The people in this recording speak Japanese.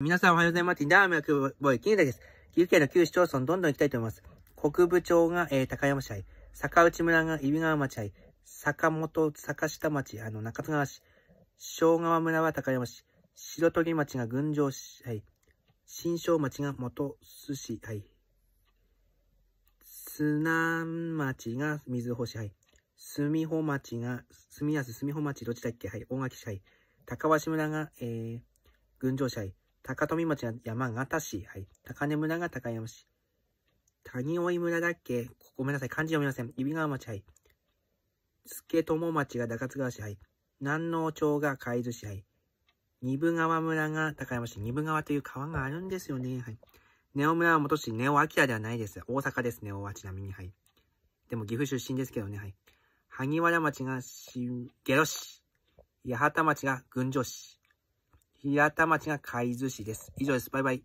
皆さんおはようございます。ダーメンボーイ、金田です。岐阜県の旧市町村どんどん行きたいと思います。国部町が、えー、高山市坂内村が揖斐川町杯、坂本、坂下町、あの、中津川市、庄川村は高山市、白鳥町が群青市、はい、新庄町が元須市、はい、町が水穂市、はい、住穂町が、住安住穂町どっちだっけ、はい、大垣市、はい、高橋村が、えー、群青市、はい、高富町は山形市。はい。高根村が高山市。谷追村だっけごめんなさい。漢字読みません。指川町。はい。助友町が高津川市。はい。南農町が海津市。はい。二部川村が高山市。二部川という川があるんですよね。はい。ネオ村は元市。ネオアキラではないです。大阪ですね。大はちなみに。はい。でも岐阜出身ですけどね。はい。萩原町が新、下呂市。八幡町が群上市。平田町が海津市です。以上です。バイバイ。